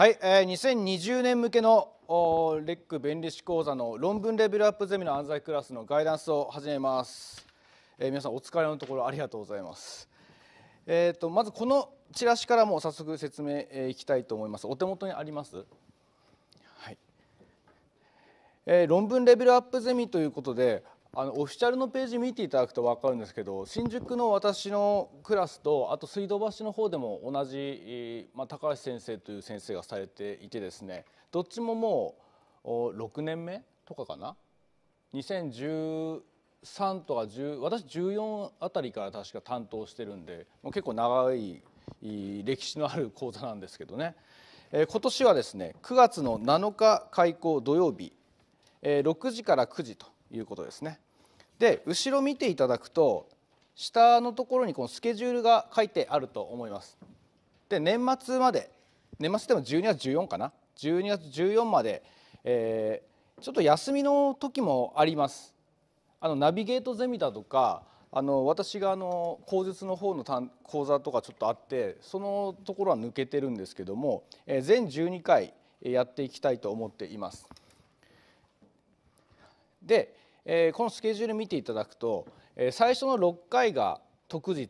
はい、えー、2020年向けのレック弁理士講座の論文レベルアップゼミの安西クラスのガイダンスを始めます、えー、皆さんお疲れのところありがとうございます、えーと、まずこのチラシからも早速説明、えー、いきたいと思いますお手元にありますはい、えー、論文レベルアップゼミということであのオフィシャルのページ見ていただくと分かるんですけど新宿の私のクラスとあと水道橋の方でも同じ、まあ、高橋先生という先生がされていてですねどっちももう6年目とかかな2013とか10私14あたりから確か担当してるんでもう結構長い歴史のある講座なんですけどね、えー、今年はですね9月の7日開講土曜日、えー、6時から9時ということですね。で後ろ見ていただくと下のところにこのスケジュールが書いてあると思いますで年末まで年末でも12月14かな12月14まで、えー、ちょっと休みの時もありますあのナビゲートゼミだとかあの私があの口述の方の講座とかちょっとあってそのところは抜けてるんですけども、えー、全12回やっていきたいと思っています。でえー、このスケジュール見ていただくと、えー、最初の6回が特日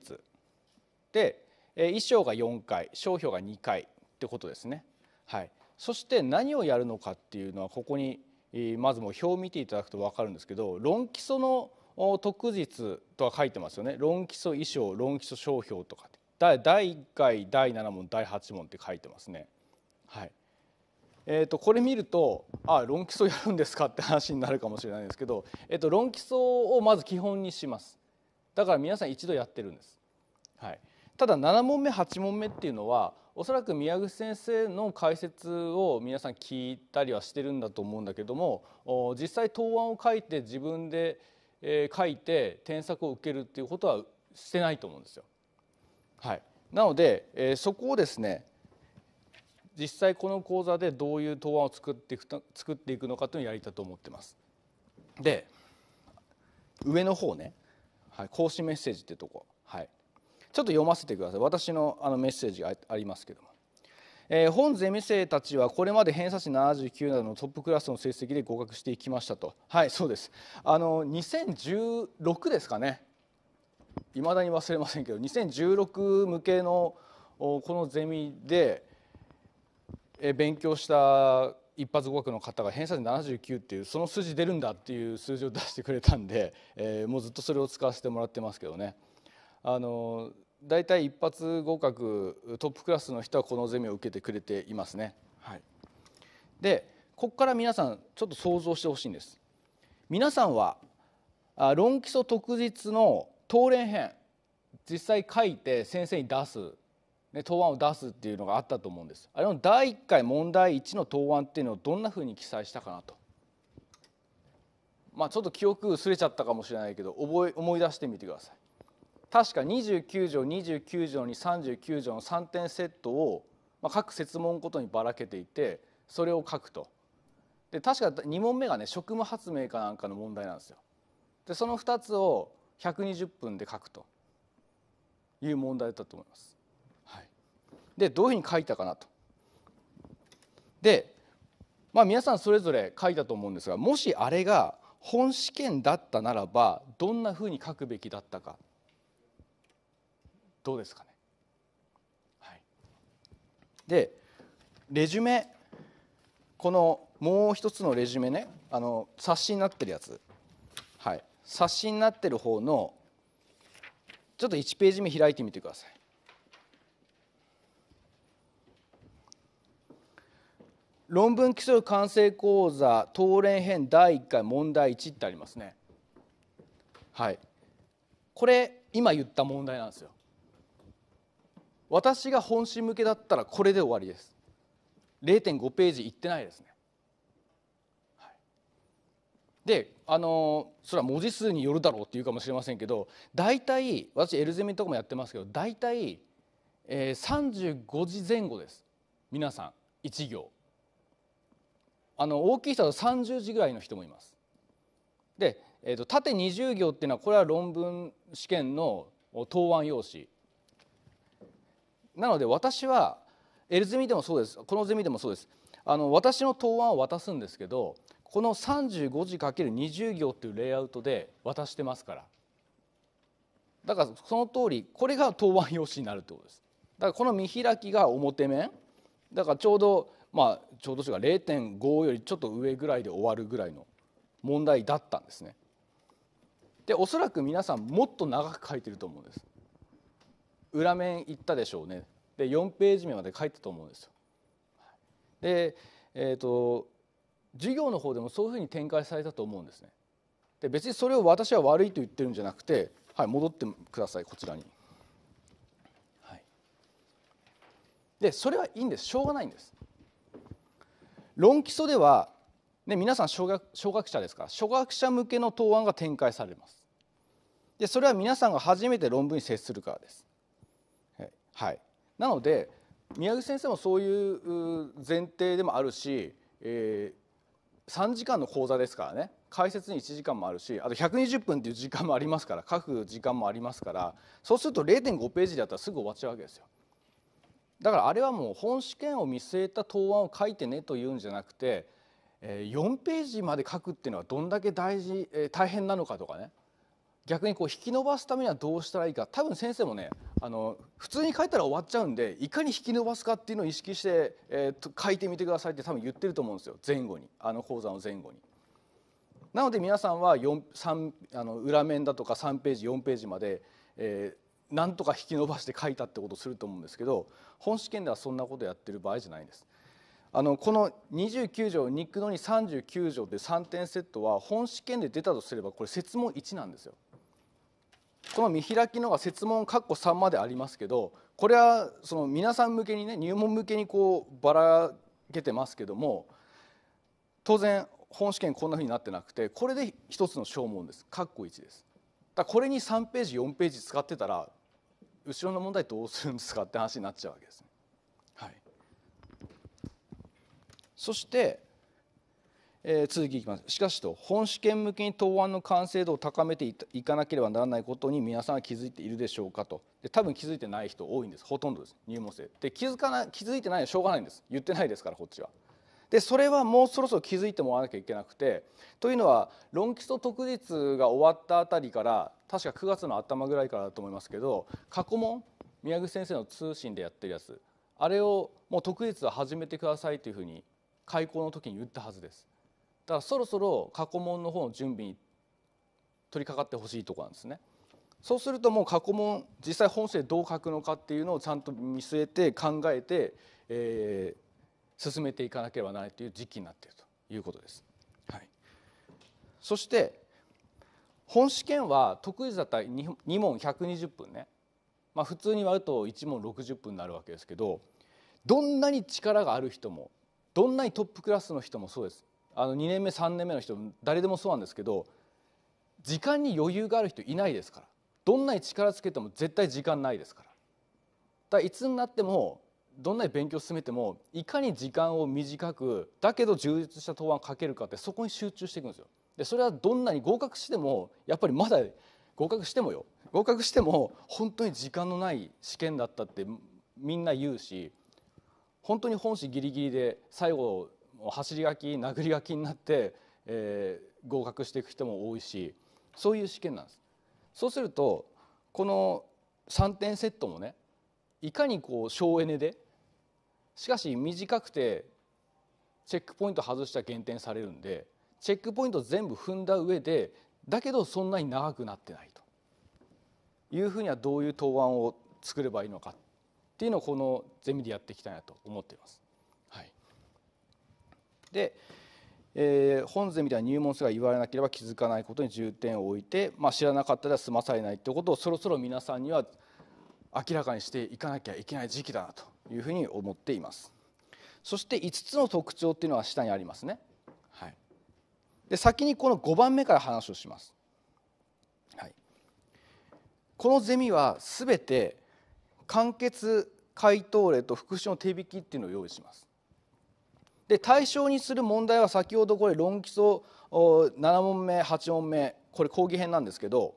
で、えー、衣装が4回商標が2回ってことですね。はい、そして何をやるのかっていうのはここにまずも表を見ていただくと分かるんですけど論基礎の特日とは書いてますよね論基礎衣装論基礎商標とか第1回第7問第8問って書いてますね。はい、えー、とこれ見るとあ論基礎やるんですかって話になるかもしれないんですけど、えー、と論基礎をまず基本にしますだから皆さん一度やってるんです、はい、ただ7問目8問目っていうのはおそらく宮口先生の解説を皆さん聞いたりはしてるんだと思うんだけども実際答案を書いて自分で書いて添削を受けるっていうことはしてないと思うんですよ。はい、なので、えー、そこをですね実際この講座でどういう答案を作っていく作っていくのかというのをやりたいと思ってます。で上の方ね、はい、講師メッセージってとこ、はい、ちょっと読ませてください私のあのメッセージがありますけども。えー、本ゼミ生たちはこれまで偏差値79などのトップクラスの成績で合格していきましたとはいそうですあの2016ですかねいまだに忘れませんけど2016向けのこのゼミで勉強した一発合格の方が偏差値79っていうその数字出るんだっていう数字を出してくれたんで、えー、もうずっとそれを使わせてもらってますけどね。あの大体一発合格トップクラスの人はこのゼミを受けてくれていますね。はい、でここから皆さんちょっと想像してほしいんです。皆さんは論基礎特実の東連編実際書いて先生に出すね、答案を出すっていうのがあったと思うんです。あれの第1回問題1の答案っていうのをどんなふうに記載したかなと。まあ、ちょっと記憶薄れちゃったかもしれないけど覚え思い出してみてください。確か29条29条に39条の3点セットを、まあ、各設問ごとにばらけていてそれを書くと。で確か2問目がね職務発明かなんかの問題なんですよ。でその2つを120分で書くという問題だったと思います。でどういうふうに書いたかなと。で、まあ、皆さんそれぞれ書いたと思うんですがもしあれが本試験だったならばどんなふうに書くべきだったかどうですかね。はい、でレジュメこのもう一つのレジュメねあの冊子になってるやつ、はい、冊子になってる方のちょっと1ページ目開いてみてください。論文基礎完成講座答連編第1回問題1ってありますねはいこれ今言った問題なんですよ私が本心向けだったらこれで終わりです0.5ページいってないですね、はい、であのそれは文字数によるだろうっていうかもしれませんけど大体私エルゼミとかもやってますけど大体、えー、35字前後です皆さん1行あの大きい人だと30字ぐらいの人もいます。で、えー、と縦20行っていうのはこれは論文試験の答案用紙なので私は L ゼミでもそうですこのゼミでもそうですあの私の答案を渡すんですけどこの35字 ×20 行っていうレイアウトで渡してますからだからその通りこれが答案用紙になるってことですだからこの見開きが表面だからちょうどまあ、ちょうど値が0.5よりちょっと上ぐらいで終わるぐらいの問題だったんですね。でおそらく皆さんもっと長く書いてると思うんです。裏面行ったでしょうね。で4ページ目まで書いたと思うんですよ。で、えーと、と授業の方でもそういうふうに展開されたと思うんですね。で別にそれを私は悪いと言ってるんじゃなくて、はい、戻ってくださいこちらに。はい、でそれはいいんですしょうがないんです。論基礎では、ね、皆さん小学小学者ですから初学者向けの答案が展開されますでそれは皆さんが初めて論文に接するからですはいなので宮口先生もそういう前提でもあるし、えー、3時間の講座ですからね解説に1時間もあるしあと120分っていう時間もありますから書く時間もありますからそうすると0.5ページだったらすぐ終わっちゃうわけですよ。だからあれはもう本試験を見据えた答案を書いてねというんじゃなくて4ページまで書くっていうのはどんだけ大事大変なのかとかね逆にこう引き伸ばすためにはどうしたらいいか多分先生もねあの普通に書いたら終わっちゃうんでいかに引き伸ばすかっていうのを意識して、えー、書いてみてくださいって多分言ってると思うんですよ前後にあの講座の前後に。なので皆さんは3あの裏面だとか3ページ4ページまで、えー、何とか引き伸ばして書いたってことをすると思うんですけど本試験ではそんなことやってる場合じゃないんです。あのこの29条ニックの2 39条で3点セットは本試験で出たとすればこれ設問1なんですよ。この見開きのが設問括弧3までありますけどこれはその皆さん向けにね入門向けにこうばらけてますけども当然本試験こんなふうになってなくてこれで一つの小問です括弧1です。だこれに3ページ4ページ使ってたら後ろの問題どうするんですかって話になっちゃうわけですね。はい、そして、えー、続きいきますしかしと本試験向けに答案の完成度を高めていかなければならないことに皆さんは気づいているでしょうかとで多分気づいてない人多いんですほとんどです入門生で気づかな気づいてないのはしょうがないんです言ってないですからこっちはでそれはもうそろそろ気づいてもらわなきゃいけなくてというのは論基礎特日が終わったあたりから確か9月の頭ぐらいからだと思いますけど過去問宮口先生の通信でやってるやつあれをもう特日は始めてくださいというふうに開校の時に言ったはずです。だからそろそろ過去問の方の準備に取り掛かってほしいとこなんですね。そうするともう過去問実際本性どう書くのかっていうのをちゃんと見据えて考えて、えー、進めていかなければならないという時期になっているということです。はい、そして本試験は得意だったら2問120分ね、まあ、普通に割ると1問60分になるわけですけどどんなに力がある人もどんなにトップクラスの人もそうですあの2年目3年目の人誰でもそうなんですけど時間に余裕がある人いないですからどんなに力つけても絶対時間ないですからだからいつになってもどんなに勉強を進めてもいかに時間を短くだけど充実した答案を書けるかってそこに集中していくんですよ。でそれはどんなに合格してもやっぱりまだ合格してもよ合格しても本当に時間のない試験だったってみんな言うし本当に本誌ギリギリで最後走り書き殴り書きになって、えー、合格していく人も多いしそういう試験なんです。そうするとこの3点セットもねいかにこう省エネでしかし短くてチェックポイント外した減点されるんでチェックポイント全部踏んだ上でだけどそんなに長くなってないというふうにはどういう答案を作ればいいのかっていうのをこのゼミでやっていきたいなと思っています。はい、で、えー、本ゼミでは入門すら言われなければ気づかないことに重点を置いて、まあ、知らなかったら済まされないってことをそろそろ皆さんには明らかにしていかなきゃいけない時期だなというふうに思っていますそして5つの特徴っていうのは下にありますね、はい、で先にこの5番目から話をします、はい、このゼミは全て簡潔回答例と復習の手引きっていうのを用意しますで対象にする問題は先ほどこれ論基礎7問目8問目これ講義編なんですけど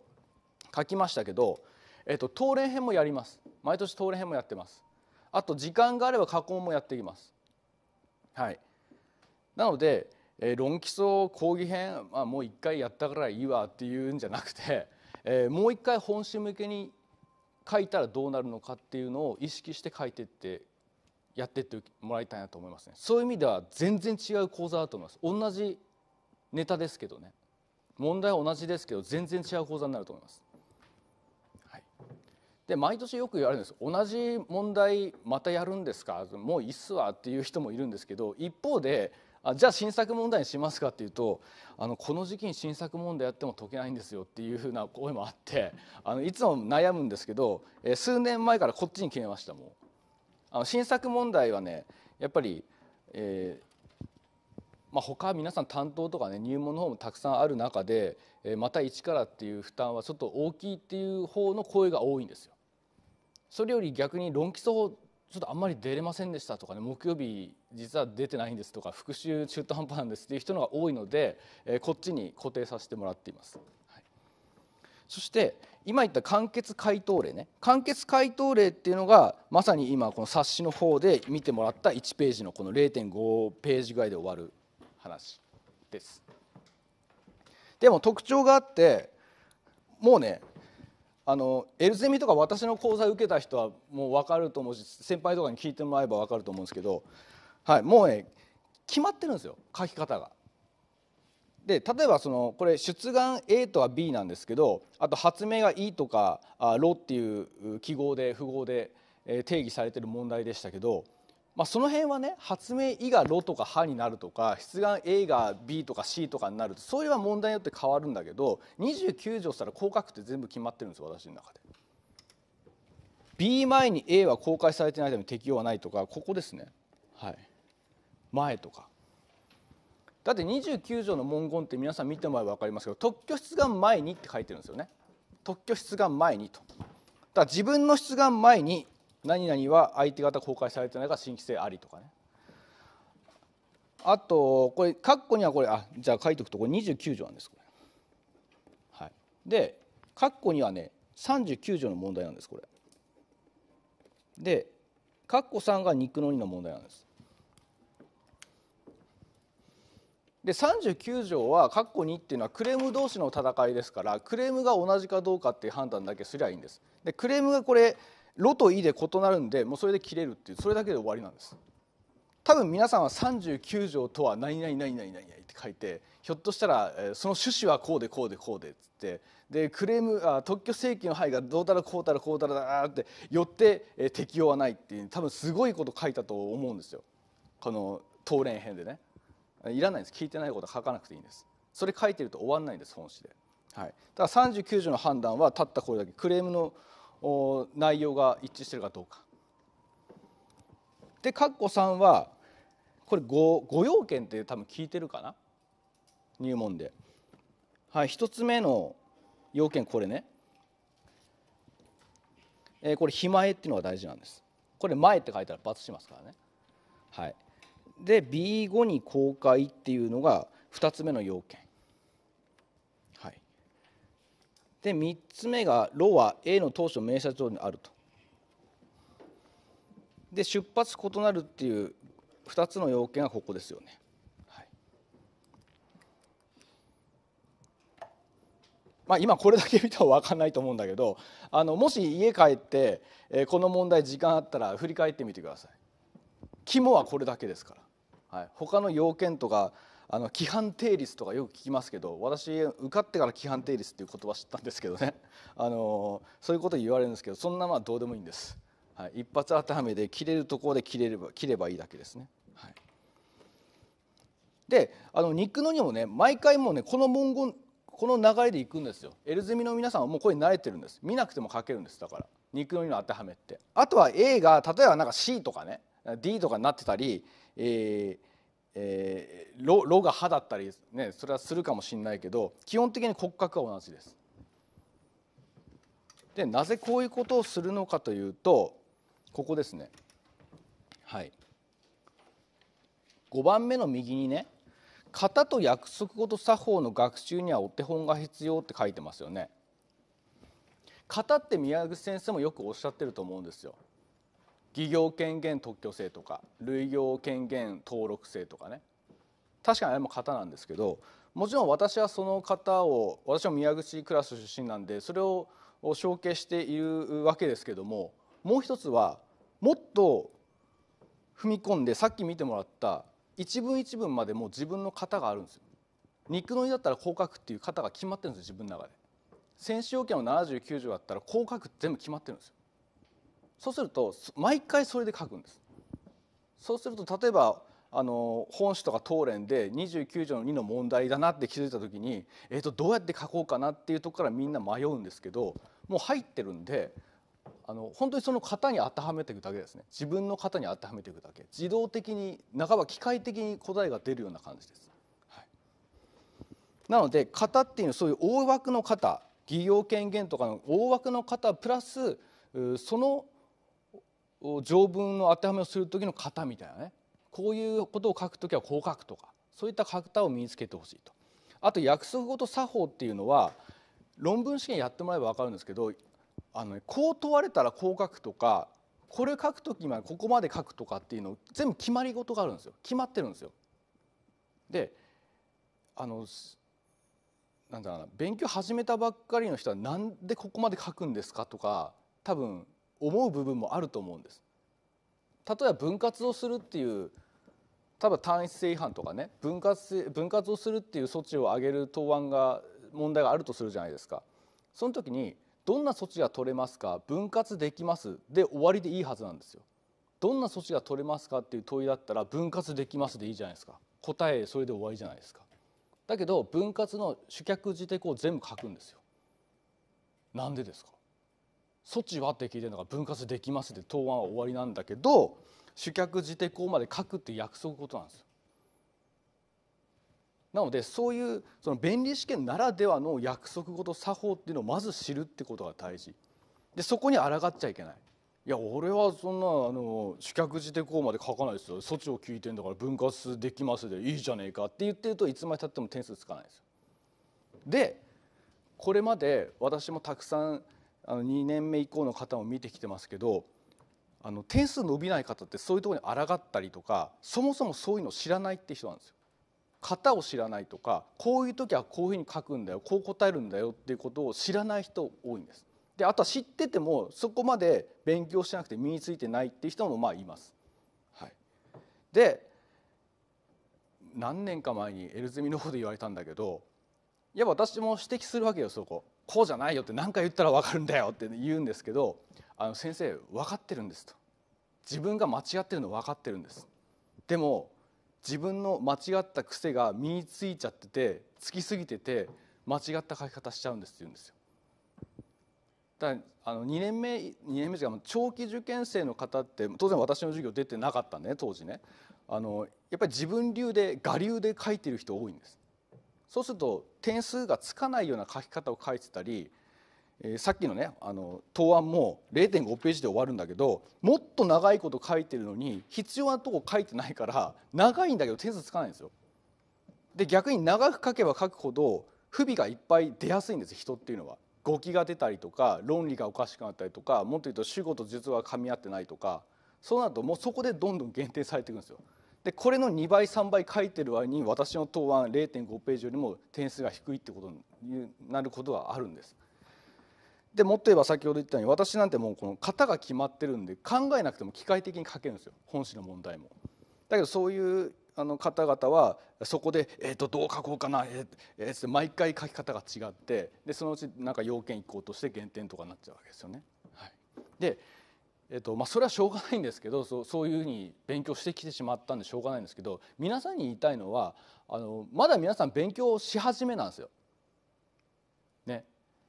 書きましたけど、えっと、東連編もやります毎年東連編もやってますあと時間があれば加工もやっていきます。はい、なので、えー、論基礎講義編、まあ、もう一回やったからいいわっていうんじゃなくて、えー、もう一回本心向けに書いたらどうなるのかっていうのを意識して書いてってやってってもらいたいなと思いますねそういう意味では全然違う講座だと思います同じネタですけどね問題は同じですけど全然違う講座になると思いますで毎年よく言われるんです同じ問題またやるんですかもういっすわっていう人もいるんですけど一方であじゃあ新作問題にしますかっていうとあのこの時期に新作問題やっても解けないんですよっていうふうな声もあって あのいつも悩むんですけど、え数年前からこっちに決めましたもん。あの新作問題はねやっぱり、えーまあ、他皆さん担当とかね入門の方もたくさんある中でまた一からっていう負担はちょっと大きいっていう方の声が多いんですよ。それより逆に論基礎ちょっとあんまり出れませんでしたとかね木曜日実は出てないんですとか復習中途半端なんですっていう人のが多いので、えこっちに固定させてもらっています。はい、そして今言った簡潔回答例ね簡潔回答例っていうのがまさに今この冊子の方で見てもらった1ページのこの0.5ページぐらいで終わる話です。でも特徴があってもうねあのエルゼミとか私の講座受けた人はもう分かると思うし先輩とかに聞いてもらえば分かると思うんですけど、はい、もうね決まってるんですよ書き方が。で例えばそのこれ出願 A とは B なんですけどあと発明が E とか「ロ」っていう記号で符号で定義されてる問題でしたけどまあ、その辺はね発明「い」が「ろ」とか「は」になるとか出願「A」が「B」とか「C」とかになるとそれは問題によって変わるんだけど29条したら降格って全部決まってるんですよ私の中で。B 前に A は公開されてないため適用はないとかここですねはい前とかだって29条の文言って皆さん見てもらえば分かりますけど特許出願前にって書いてるんですよね特許出願前にとだから自分の出願前に何々は相手方公開されてないか新規性ありとかねあとこれ括弧にはこれあじゃあ書いておくとこれ29条なんですこれ、はい、で括弧にはね39条の問題なんですこれで括弧3が肉の2の問題なんですで39条は括弧2っていうのはクレーム同士の戦いですからクレームが同じかどうかっていう判断だけすりゃいいんですでクレームがこれロとイで異なるんでもうそれで切れるっていうそれだけで終わりなんです多分皆さんは39条とは何々何々何々って書いてひょっとしたらえその趣旨はこうでこうでこうでっつってでクレームあ特許請求の範囲がどうたらこうたらこうたらだってよってえ適用はないっていう多分すごいこと書いたと思うんですよこの答練編でねいらないんです聞いてないこと書かなくていいんですそれ書いてると終わんないんです本誌で、はい、だから39条の判断はたったこれだけクレームの内容が一致してるかどうか。でッコ3はこれ 5, 要件って多分聞いてるかな入門で。はい1つ目の要件これね。えー、これ「肥前」っていうのが大事なんです。これ「前」って書いたら罰しますからね。はい、で B5 に公開っていうのが2つ目の要件。で3つ目が「ロは A の当初名車上にあると」で出発異なるっていう2つの要件はここですよね。はい、まあ、今これだけ見たら分かんないと思うんだけどあのもし家帰ってこの問題時間あったら振り返ってみてください。肝はこれだけですから、はい、他の要件とかあの規範定律とかよく聞きますけど私受かってから規範定律っていう言葉知ったんですけどね あのそういうこと言われるんですけどそんなまあどうでもいいんです、はい、一発当てはめで切れるところで切れれば切ればいいだけですね、はい、であの肉のにもね毎回もうねこの文言この流れでいくんですよ L ゼミの皆さんはもうこれ慣れてるんです見なくても書けるんですだから肉の2の当てはめってあとは A が例えばなんか C とかね D とかになってたり、えーえー、炉炉が歯だったり、ね、それはするかもしれないけど基本的に骨格は同じです。でなぜこういうことをするのかというとここですね。はい、5番目の右にね「型と約束ごと作法の学習にはお手本が必要」って書いてますよね。型って宮口先生もよくおっしゃってると思うんですよ。企業権限特許制とか類業権限登録制とかね確かにあれも型なんですけどもちろん私はその型を私は宮口クラス出身なんでそれを承継しているわけですけどももう一つはもっと踏み込んでさっき見てもらった一文一文までもう自分の型があるんですよ。肉のだったら広角っていう型が決まってるんです自分の中で。選手要件を7 9条だったら広角全部決まってるんですよ。そうすると毎回それで書くんですそうすると例えばあの本書とか答練で29条の2の問題だなって気づいた時に、えー、とどうやって書こうかなっていうとこからみんな迷うんですけどもう入ってるんであの本当にその型に当てはめていくだけですね自分の型に当てはめていくだけ自動的に半ば機械的に答えが出るような感じです。はい、なので型っていうのはそういう大枠の型企業権限とかの大枠の型プラスその条文の当てはめをする時の型みたいなねこういうことを書く時はこう書くとかそういった型を身につけてほしいと。あと約束事作法っていうのは論文試験やってもらえば分かるんですけどあの、ね、こう問われたらこう書くとかこれ書く時までここまで書くとかっていうの全部決まり事があるんですよ決まってるんですよ。であのなんだろうな勉強始めたばっかりの人は何でここまで書くんですかとか多分思う部分もあると思うんです。例えば分割をするっていう例えば単一性違反とかね分割分割をするっていう措置を挙げる答案が問題があるとするじゃないですか。その時にどんな措置が取れますか分割できますで終わりでいいはずなんですよ。どんな措置が取れますかっていう問いだったら分割できますでいいじゃないですか答えそれで終わりじゃないですかだけど分割の主客自手こう全部書くんですよなんでですか措置はって聞いてるのが分割できますって答案は終わりなんだけど主客自手項まで書くって約束となんですよ。なのでそういうその便利試験ならではの約束事作法っていうのをまず知るってことが大事でそこに抗っちゃいけないいや俺はそんなあの主客自手項まで書かないですよ措置を聞いてんだから分割できますでいいじゃねえかって言ってるといつまでたっても点数つかないですよ。でこれまで私もたくさんあの2年目以降の方も見てきてますけどあの点数伸びない方ってそういうとこに抗ったりとかそもそもそういうの知らないって人なんですよ。型を知らないとかこういう時はこういうふうに書くんだよこう答えるんだよっていうことを知らない人多いんです。であとは知っててもそこまで勉強してなくて身についてないっていう人もまあいます。はい、で何年か前にエルゼミの方で言われたんだけどいや私も指摘するわけよそこ。こうじゃないよって何回言ったら分かるんだよって言うんですけどあの先生分かってるんですと自分が間違ってるの分かってるんですでも自分の間違った癖が身についちゃっててつきすぎてて間違った書き方しちゃうんですって言うんですよだあの2年目2年目違う長期受験生の方って当然私の授業出てなかったんでね当時ねあのやっぱり自分流で我流で書いてる人多いんですそうすると点数がつかないような書き方を書いてたり、えー、さっきのねあの答案も0.5ページで終わるんだけどもっと長いこと書いてるのに必要なとこ書いてないから長いんだけど点数つかないんですよ。で逆に長く書けば書くほど不備がいっぱい出やすいんです人っていうのは。語気が出たりとか論理がおかしくなったりとかもっと言うと主語と術はが噛み合ってないとかそうなるともうそこでどんどん限定されていくんですよ。でこれの2倍3倍書いてる割に私の答案0.5ページよりも点数が低いってことになることはあるんです。でもっと言えば先ほど言ったように私なんてもうこの型が決まってるんで考えなくても機械的に書けるんですよ本誌の問題も。だけどそういうあの方々はそこで、えー、とどう書こうかな、えーえー、毎回書き方が違ってでそのうちなんか要件1個として減点とかになっちゃうわけですよね。はい、でえっとまあ、それはしょうがないんですけどそうそういうふうに勉強してきてしまったんでしょうがないんですけど皆さんに言いたいのはあのまだ皆さん勉強し始めなんですよ。ね、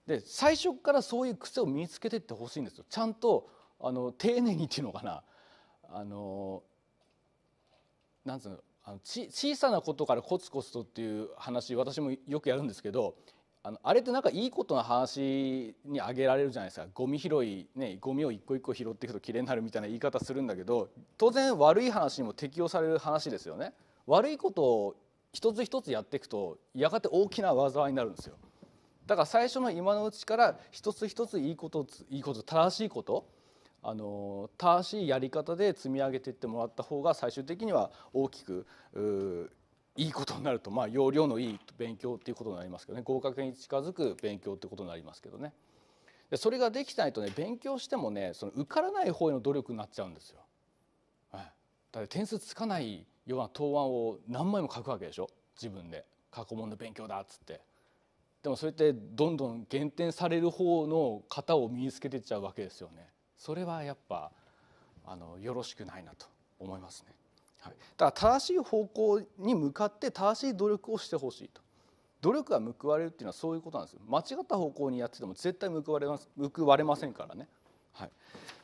で最初からそういう癖を身につけていってほしいんですよ。ちゃんとあの丁寧にっていうのかなあのなんつうのあのち小さなことからコツコツとっていう話私もよくやるんですけどあのあれってなんかいいことの話に挙げられるじゃないですかゴミ拾いねゴミを一個一個拾っていくときれいになるみたいな言い方するんだけど当然悪い話にも適用される話ですよね悪いことを一つ一つやっていくとやがて大きな災いになるんですよだから最初の今のうちから一つ一ついいこといいこと正しいことあの正しいやり方で積み上げていってもらった方が最終的には大きくいいことになると、まあ、要領のいい勉強っていうことになりますけどね合格に近づく勉強ってことになりますけどねでそれができないとね勉強してもねその受からない方への努力になっちゃうんですよ。はい、だ点数つかないような答案を何枚も書くわけでしょ自分で過去問の勉強だっつって。でもそれってどんどん減点される方の型を身につけていっちゃうわけですよね。それはやっぱあのよろしくないなと思いますね。だから正しい方向に向かって正しい努力をしてほしいと努力が報われるっていうのはそういうことなんですよ間違った方向にやってても絶対報われます報われませんからね、はい、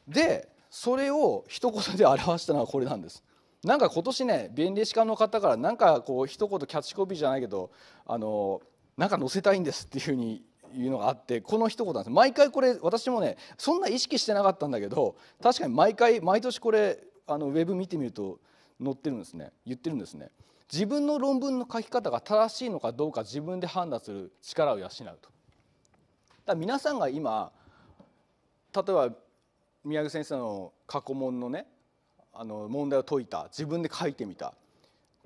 でそれを一言で表したのはこれなんですなんか今年ね弁理士官の方からなんかこう一言キャッチコピーじゃないけどあのなんか載せたいんですっていうふうに言うのがあってこの一言なんです毎回これ私もねそんな意識してなかったんだけど確かに毎回毎年これあのウェブ見てみると載ってるんですね言ってるんですね自分の論文の書き方が正しいのかどうか自分で判断する力を養うとだ皆さんが今例えば宮城先生の過去問のねあの問題を解いた自分で書いてみた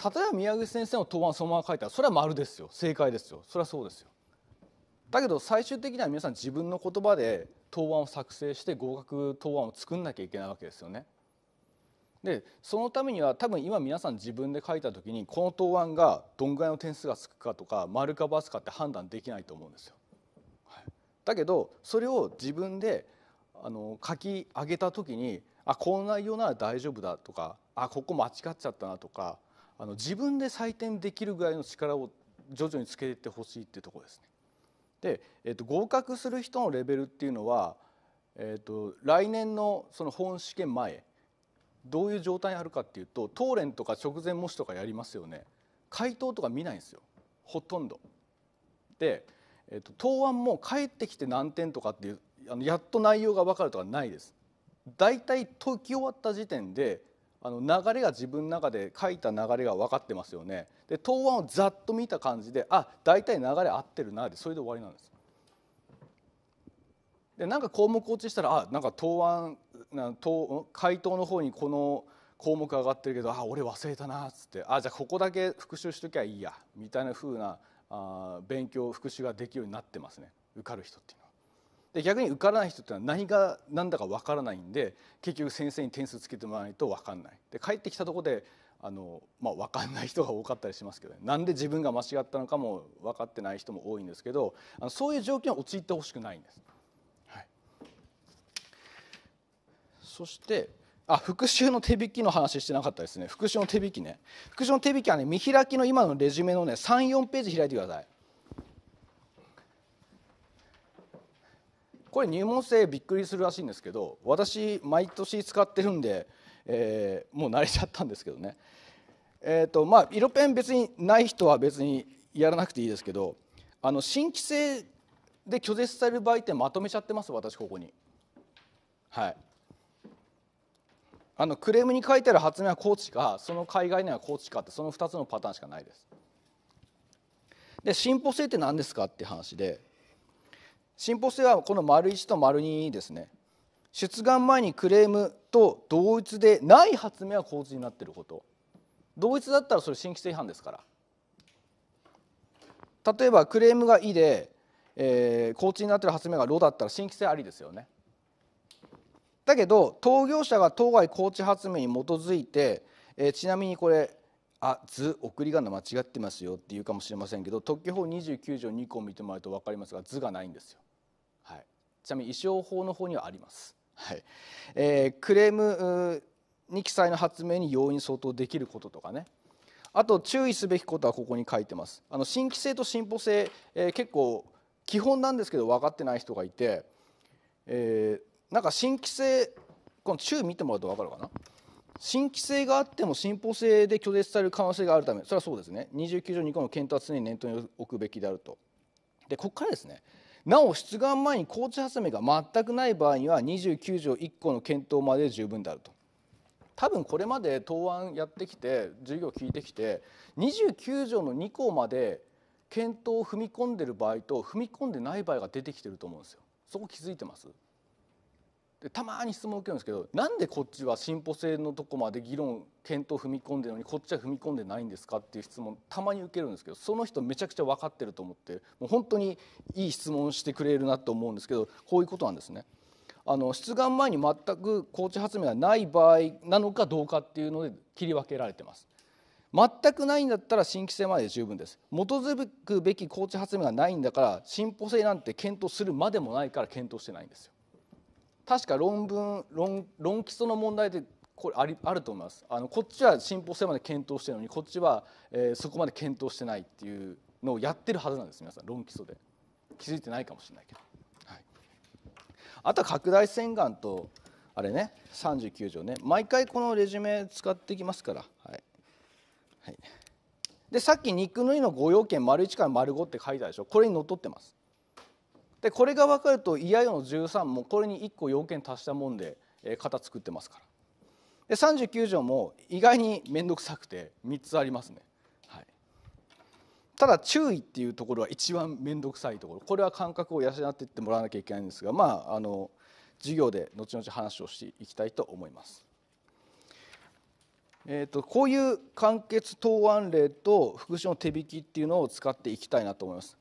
例えば宮口先生の答案そのまま書いたらそれは丸ですよ正解ですよそれはそうですよだけど最終的には皆さん自分の言葉で答案を作成して合格答案を作んなきゃいけないわけですよねでそのためには多分今皆さん自分で書いた時にこの答案がどんぐらいの点数がつくかとか丸か×かって判断できないと思うんですよ。はい、だけどそれを自分であの書き上げた時にあこの内容なら大丈夫だとかあここ間違っちゃったなとかあの自分で採点できるぐらいの力を徐々につけていってほしいってとこですね。で、えー、と合格する人のレベルっていうのは、えー、と来年のその本試験前どういう状態にあるかっていうと答練とか直前模試とかやりますよね回答とか見ないんですよほとんど。で、えー、っと、答案も帰ってきて何点とかっていうあのやっと内容が分かるとかないです。だいたい解き終わった時点であの流れが自分の中で書いた流れが分かってますよねで答案をざっと見た感じであだいたい流れ合ってるなってそれで終わりなんですでなんか項目落ちしたらあなんか答案回答の方にこの項目上がってるけどあ俺忘れたなっつってあじゃあここだけ復習しときゃいいやみたいなふうなあ勉強復習ができるようになってますね受かる人っていうのは。で逆に受からない人っていうのは何が何だか分からないんで結局先生に点数つけてもらわないと分かんない。で帰ってきたとこであの、まあ、分かんない人が多かったりしますけど、ね、なんで自分が間違ったのかも分かってない人も多いんですけどあのそういう状況に陥ってほしくないんです。そしてあ復習の手引きの話してなかったですね復習の手引きね復習の手引きはね見開きの今のレジュメのね34ページ開いてくださいこれ入門生びっくりするらしいんですけど私毎年使ってるんで、えー、もう慣れちゃったんですけどねえっ、ー、とまあ色ペン別にない人は別にやらなくていいですけどあの新規性で拒絶される場合ってまとめちゃってます私ここにはいあのクレームに書いてある発明は高知かその海外には高知かってその2つのパターンしかないです。で進歩性って何ですかって話で進歩性はこの丸1と丸2ですね出願前にクレームと同一でない発明は構図になってること同一だったらそれ新規性違反ですから例えばクレームが「い」で、えー、構図になってる発明が「ろ」だったら新規性ありですよねだけど当業者が当該高知発明に基づいて、えー、ちなみにこれあ図送り仮名間違ってますよっていうかもしれませんけど特許法29条2項を見てもらうと分かりますが図がないんですよ。はい、ちなみに衣装法の方にはあります。はいえー、クレームに記載の発明に容易に相当できることとかねあと注意すべきことはここに書いてます。あの新規性と進歩性、えー、結構基本なんですけど分かってない人がいて、えーなんか新規性この中見てもらうと分かるかな新規性があっても進歩性で拒絶される可能性があるためそれはそうですね29条2項の検討は常に念頭に置くべきであるとでここからですねなお出願前に交通発明が全くない場合には29条1項の検討まで十分であると多分これまで答案やってきて授業聞いてきて29条の2項まで検討を踏み込んでる場合と踏み込んでない場合が出てきてると思うんですよそこ気づいてますでたまに質問を受けるんですけどなんでこっちは進歩性のとこまで議論検討踏み込んでるのにこっちは踏み込んでないんですかっていう質問たまに受けるんですけどその人めちゃくちゃ分かってると思ってもう本当にいい質問してくれるなと思うんですけどこういうことなんですね。あの出願前に全く高知発明がない場合なのかどうかっていうので切り分けられてます。全くないんだったら新規性まで十分です基づくべき高知発明がないんだから進歩性なんて検討するまでもないから検討してないんですよ確か論文論論基礎の問題でこれありあると思いますあのこっちは進歩性まで検討してるのにこっちは、えー、そこまで検討してないっていうのをやってるはずなんです皆さん論基礎で気づいてないかもしれないけど、はい、あとは拡大洗顔とあれね39条ね毎回このレジュメ使ってきますからはい、はい、でさっき肉縫いのご要件丸1から丸5って書いたでしょこれにのっとってますでこれが分かるといやよの13もこれに1個要件足したもんで型作ってますからで39条も意外に面倒くさくて3つありますね、はい、ただ注意っていうところは一番面倒くさいところこれは感覚を養っていってもらわなきゃいけないんですがまああの授業で後々話をしていきたいと思います。えーと、こういう簡潔答案例と復習の手引きっていうのを使っていきたいなと思います。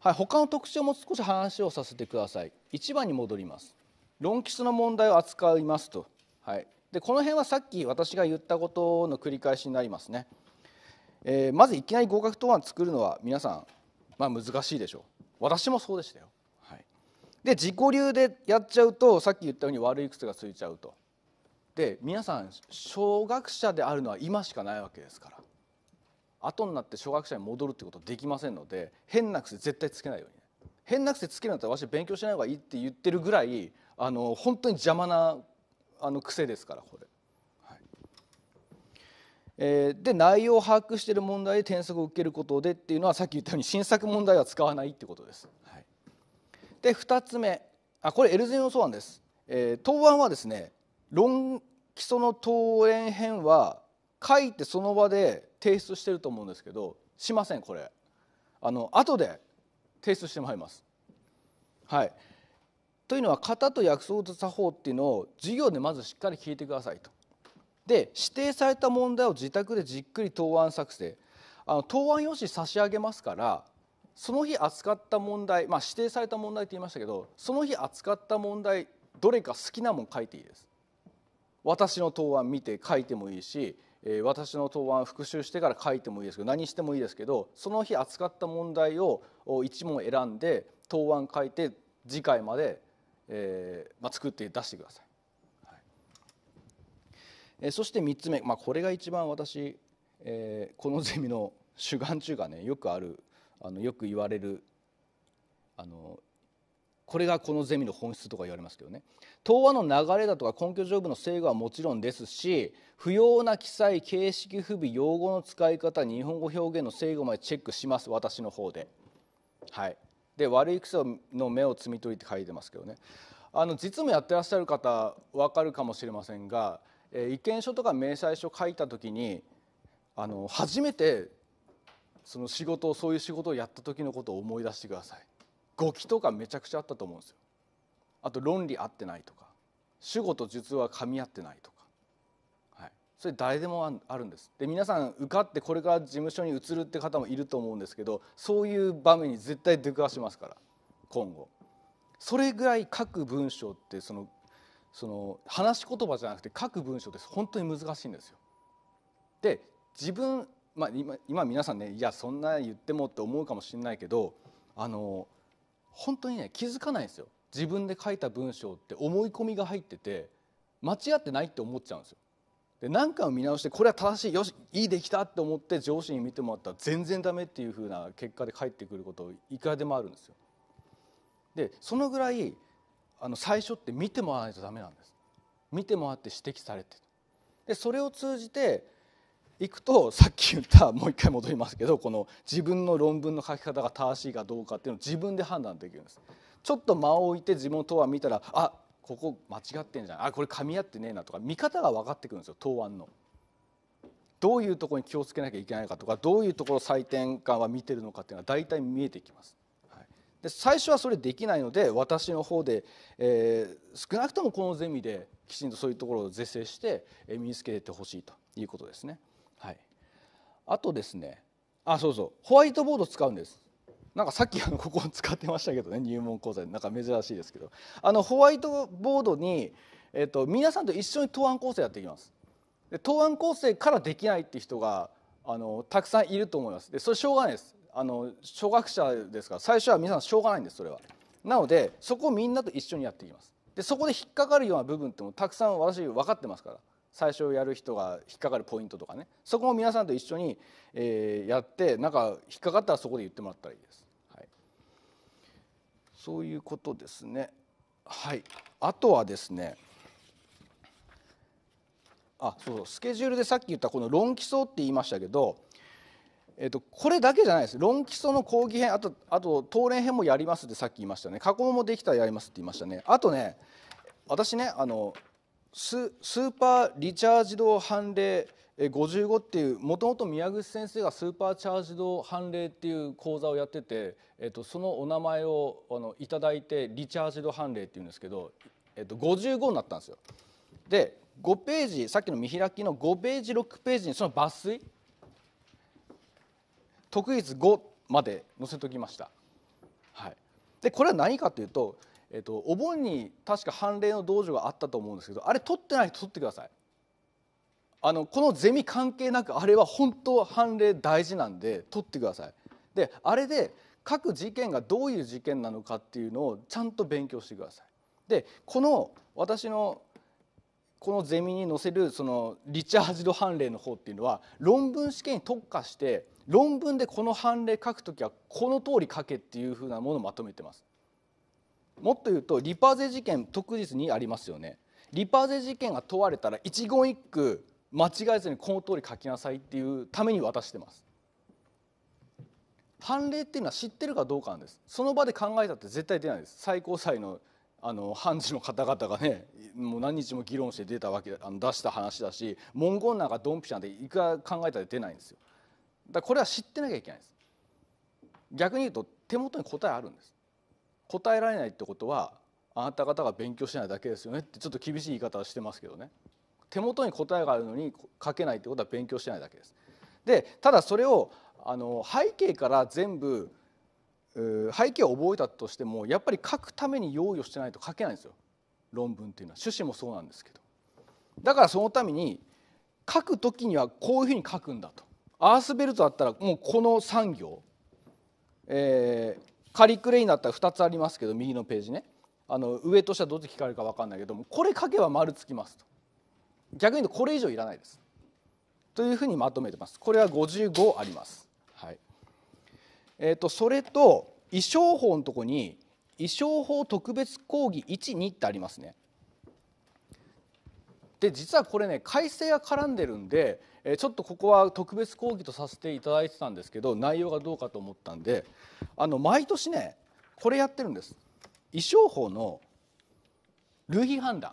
はい、他の特徴も少し話をさせてください1番に戻ります論基礎の問題を扱いますと、はい、でこの辺はさっき私が言ったことの繰り返しになりますね、えー、まずいきなり合格答案作るのは皆さん、まあ、難しいでしょう私もそうでしたよ、はい、で自己流でやっちゃうとさっき言ったように悪い癖がついちゃうとで皆さん小学者であるのは今しかないわけですから後になって初学者に戻るってことできませんので変な癖絶対つけないように変な癖つけるんだったら私勉強しない方がいいって言ってるぐらいあの本当に邪魔なあの癖ですからこれ。はえー、で内容を把握している問題で点数を受けることでっていうのはさっき言ったように新作問題は使わないってことです。はい、で2つ目あこれ L 順予想案です。えー、答案はですね論基礎の答演編は書いてその場で提出してると思うんですけどしませんこれあの後で提出してもらいます。はい、というのは型と約束と作法っていうのを授業でまずしっかり聞いてくださいと。で指定された問題を自宅でじっくり答案作成あの答案用紙差し上げますからその日扱った問題、まあ、指定された問題って言いましたけどその日扱った問題どれか好きなもん書いていいです。私の答案見て書いてもいいしえ私の答案復習してから書いてもいいですけど何してもいいですけどその日扱った問題を1問選んで答案書いて次回まで、えま作って出してください。えそして3つ目、まあ、これが一番私、えこのゼミの主眼中がねよくあるあのよく言われるあのこれがこのゼミの本質とか言われますけどね東話の流れだとか根拠条文の制御はもちろんですし不要な記載形式不備用語の使い方日本語表現の制御までチェックします私の方で。はいで悪い癖の目を摘み取りって書いてますけどねあの実務やってらっしゃる方分かるかもしれませんが、えー、意見書とか明細書書いた時にあの初めてその仕事をそういう仕事をやった時のことを思い出してください。語気とかめちゃくちゃあったと思うんですよあと論理合ってないとか主語と術は噛み合ってないとか、はい、それ誰でもあるんですで皆さん受かってこれから事務所に移るって方もいると思うんですけどそういう場面に絶対出くわしますから今後それぐらい書く文章ってそのその話し言葉じゃなくて書く文章です本当に難しいんですよ。で自分、まあ今、今今皆さんねいやそんな言ってもって思うかもしれないけどあの本当にね気づかないんですよ自分で書いた文章って思い込みが入ってて間違ってないって思っちゃうんですよで何回も見直してこれは正しいよしいいできたって思って上司に見てもらったら全然ダメっていう風な結果で返ってくることいくらでもあるんですよでそのぐらいあの最初って見てもらわないとダメなんです見てもらって指摘されてでそれを通じていくとさっき言ったもう一回戻りますけどこの自分の論文の書き方が正しいかどうかっていうのを自分で判断できるんです。ちょっと間を置いて自分の答案見たらあここ間違ってんじゃんあこれ噛み合ってねえなとか見方が分かってくるんですよ答案の。どういうところに気をつけなきゃいけないかとかどういうところ採点官は見てるのかっていうのは大体見えてきます。はい、で最初はそれできないので私の方で、えー、少なくともこのゼミできちんとそういうところを是正して身につけてほしいということですね。あとですねあそうそうホワイトボード使うんですなんかさっきあのここ使ってましたけどね入門講座でなんか珍しいですけどあのホワイトボードに、えっと、皆さんと一緒に答案構成やっていきます。で答案構成からできないって人があのたくさんいると思います。でそれしょうがないですあの初学者ですから最初は皆さんしょうがないんですそれは。なのでそこをみんなと一緒にやっていきます。でそこで引っかかるような部分ってもたくさん私分かってますから最初やる人が引っかかるポイントとかねそこも皆さんと一緒に、えやってなんか引っかかったらそこで言ってもらったらいいです。はい、そういうことですね。はい、あとはですねあそうスケジュールでさっき言ったこの論基礎って言いましたけど、えっと、これだけじゃないです論基礎の講義編あとあと東連編もやりますってさっき言いましたね過去問もできたらやりますって言いましたねあとね私ねあのスーパーリチャージド判例55っていうもともと宮口先生がスーパーチャージド判例っていう講座をやってて、えっと、そのお名前をあのいただいてリチャージド判例っていうんですけど、えっと、55になったんですよ。で5ページさっきの見開きの5ページ6ページにその抜粋特筆5まで載せときました。はい、でこれは何かというとえっと、お盆に確か判例の道場があったと思うんですけどあれ取ってない人取ってくださいあのこのゼミ関係なくあれは本当判例大事なんで取ってくださいであれで各事件がどういう事件なのかっていうのをちゃんと勉強してくださいでこの私のこのゼミに載せるそのリチャージド判例の方っていうのは論文試験に特化して論文でこの判例書くときはこの通り書けっていうふうなものをまとめてますもっと言うとリパーゼ事件特実にありますよねリパーゼ事件が問われたら一言一句間違えずにこの通り書きなさいっていうために渡してます判例っていうのは知ってるかどうかなんですその場で考えたって絶対出ないです最高裁のあの判事の方々がねもう何日も議論して出たわけあの出した話だし文言なんかドンピシャなんていくら考えたら出ないんですよだからこれは知ってなきゃいけないです逆に言うと手元に答えあるんです答えられないってことはあなた方が勉強してないだけですよねってちょっと厳しい言い方はしてますけどね手元に答えがあるのに書けないってことは勉強してないだけです。でただそれをあの背景から全部背景を覚えたとしてもやっぱり書くために用意をしてないと書けないんですよ論文っていうのは趣旨もそうなんですけどだからそのために書く時にはこういうふうに書くんだとアースベルトだったらもうこの3行、えー、カリクレになったら2つありますけど右のページねあの上と下どっち聞かれるか分かんないけどもこれ書けば丸つきますと逆に言うとこれ以上いらないですというふうにまとめてますこれは55あります、はいえーと、とそれと衣装法のとこに「衣装法特別講義12」ってありますねで実はこれね改正が絡んでるんでちょっとここは特別講義とさせていただいてたんですけど内容がどうかと思ったんであの毎年ねこれやってるんです衣装法の類義判断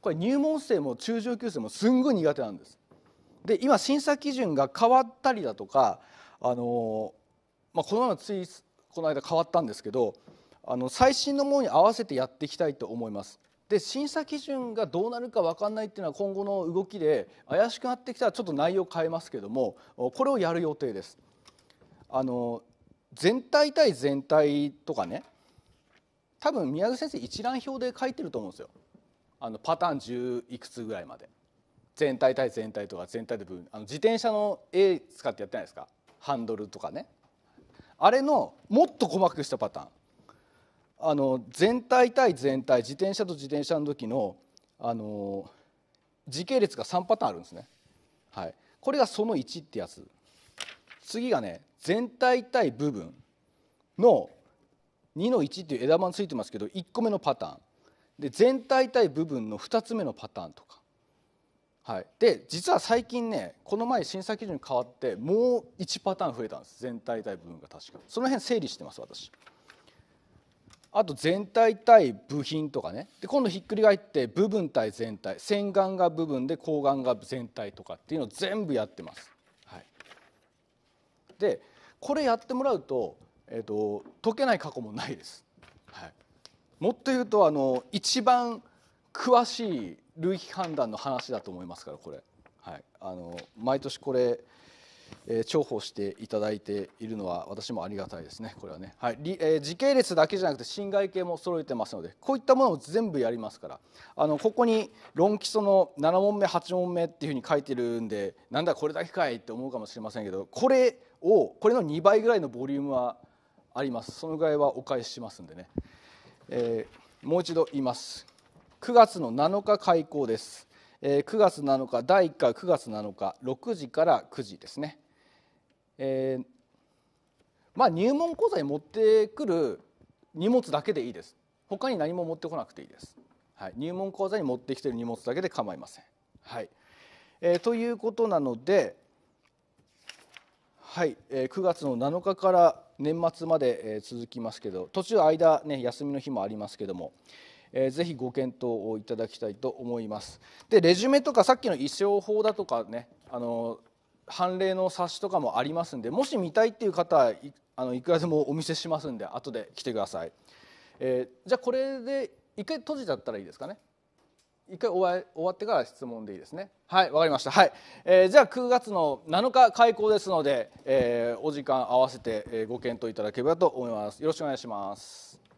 これ入門生も中上級生もすんごい苦手なんですで今審査基準が変わったりだとかあの、まあ、このままついこの間変わったんですけどあの最新のものに合わせてやっていきたいと思いますで審査基準がどうなるか分かんないっていうのは今後の動きで怪しくなってきたらちょっと内容変えますけどもこれをやる予定です。あの全体対全体とかね多分宮口先生一覧表で書いてると思うんですよあのパターン10いくつぐらいまで全体対全体とか全体で分あの自転車の A 使ってやってないですかハンドルとかねあれのもっと細かくしたパターンあの全体対全体自転車と自転車の時のあの時系列が3パターンあるんですね。はい、これがその1ってやつ次がね全体対部分の2の1っていう枝番ついてますけど1個目のパターンで全体対部分の2つ目のパターンとか、はい、で実は最近ねこの前審査基準に変わってもう1パターン増えたんです全体対部分が確かその辺整理してます私。あと全体対部品とかねで今度ひっくり返って部分対全体洗顔が部分で抗がんが全体とかっていうのを全部やってます。はい、でこれやってもらうと,、えーと、と解けない過去もないです。はい、もっと言うとあの一番詳しい類比判断の話だと思いますからこれ、はい、あの毎年これえ重宝していただいているのは私もありがたいですねこれはね、はいえ時系列だけじゃなくて侵害系も揃えてますのでこういったものを全部やりますからあのここに論基礎の7問目8問目っていうふうに書いてるんでなんだこれだけかいって思うかもしれませんけどこれをこれの2倍ぐらいのボリュームはありますそのぐらいはお返ししますんでね、えー、もう一度言います9月の7日開校です、え9月7日第1回9月7日6時から9時ですねえー、まあ、入門講座に持ってくる荷物だけでいいです他に何も持ってこなくていいです、はい、入門講座に持ってきてる荷物だけで構いません、はいえー、ということなので、はいえー、9月の7日から年末まで、え続きますけど途中間、ね、休みの日もありますけども、えー、ぜひご検討をいただきたいと思います。でレジュメとかさっきの衣装法だとかねあの判例の冊子とかもありますんでもし見たいっていう方いあのいくらでもお見せしますんで後で来てください、えー、じゃあこれで一回閉じちゃったらいいですかね一回終わってから質問でいいですねはいわかりましたはい、えー、じゃあ9月の7日開講ですので、えー、お時間合わせてご検討いただければと思いますよろしくお願いします